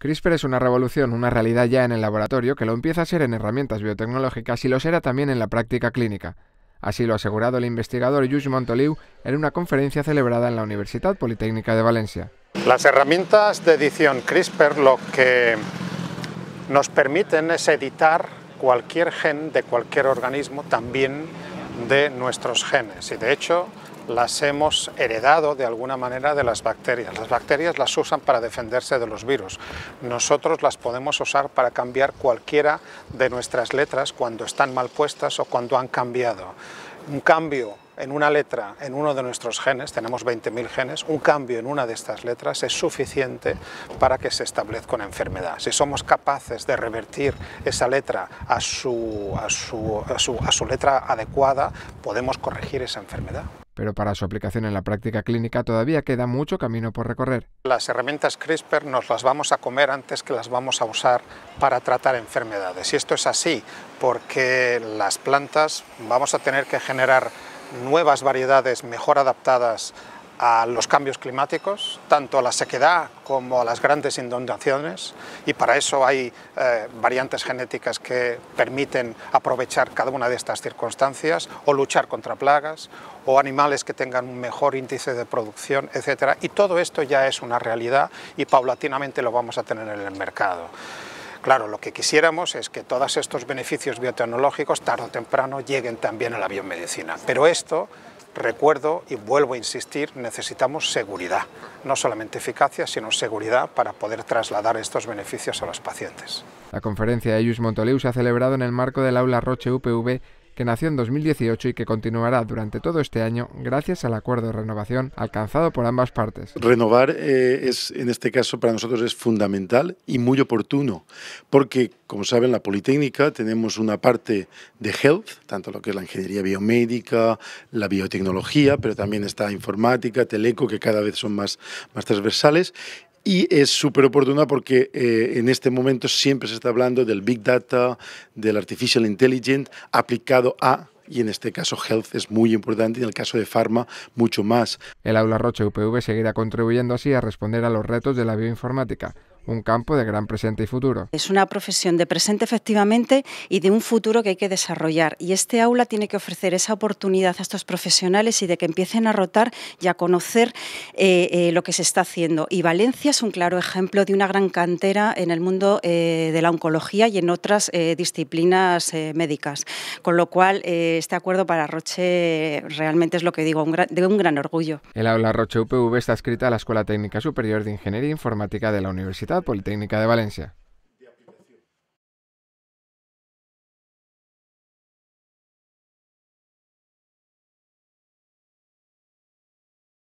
CRISPR es una revolución, una realidad ya en el laboratorio que lo empieza a ser en herramientas biotecnológicas y lo será también en la práctica clínica. Así lo ha asegurado el investigador Lluís Montoliu en una conferencia celebrada en la Universidad Politécnica de Valencia. Las herramientas de edición CRISPR lo que nos permiten es editar cualquier gen de cualquier organismo, también de nuestros genes. Y de hecho, las hemos heredado de alguna manera de las bacterias. Las bacterias las usan para defenderse de los virus. Nosotros las podemos usar para cambiar cualquiera de nuestras letras cuando están mal puestas o cuando han cambiado. Un cambio en una letra, en uno de nuestros genes, tenemos 20.000 genes, un cambio en una de estas letras es suficiente para que se establezca una enfermedad. Si somos capaces de revertir esa letra a su, a su letra adecuada, podemos corregir esa enfermedad pero para su aplicación en la práctica clínica todavía queda mucho camino por recorrer. Las herramientas CRISPR nos las vamos a comer antes que las vamos a usar para tratar enfermedades. Y esto es así porque las plantas vamos a tener que generar nuevas variedades mejor adaptadas a los cambios climáticos, tanto a la sequedad como a las grandes inundaciones, y para eso hay eh, variantes genéticas que permiten aprovechar cada una de estas circunstancias, o luchar contra plagas, o animales que tengan un mejor índice de producción, etc. Y todo esto ya es una realidad y paulatinamente lo vamos a tener en el mercado. Claro, lo que quisiéramos es que todos estos beneficios biotecnológicos, tarde o temprano, lleguen también a la biomedicina. Pero esto Recuerdo y vuelvo a insistir, necesitamos seguridad, no solamente eficacia, sino seguridad para poder trasladar estos beneficios a los pacientes. La conferencia de Ayus Montoleu se ha celebrado en el marco del aula Roche UPV que nació en 2018 y que continuará durante todo este año gracias al acuerdo de renovación alcanzado por ambas partes. Renovar eh, es, en este caso, para nosotros es fundamental y muy oportuno, porque, como saben, la Politécnica tenemos una parte de health, tanto lo que es la ingeniería biomédica, la biotecnología, pero también está informática, teleco, que cada vez son más, más transversales, y es súper oportuna porque eh, en este momento siempre se está hablando del Big Data, del Artificial Intelligence aplicado a, y en este caso Health es muy importante, y en el caso de Pharma mucho más. El Aula Roche UPV seguirá contribuyendo así a responder a los retos de la bioinformática, un campo de gran presente y futuro. Es una profesión de presente efectivamente y de un futuro que hay que desarrollar. Y este aula tiene que ofrecer esa oportunidad a estos profesionales y de que empiecen a rotar y a conocer eh, eh, lo que se está haciendo. Y Valencia es un claro ejemplo de una gran cantera en el mundo eh, de la oncología y en otras disciplinas médicas. Con lo cual, este acuerdo para Roche realmente es lo que digo, de un gran orgullo. El aula Roche UPV está escrita a la Escuela Técnica Superior de Ingeniería Informática de la Universidad Politécnica de Valencia.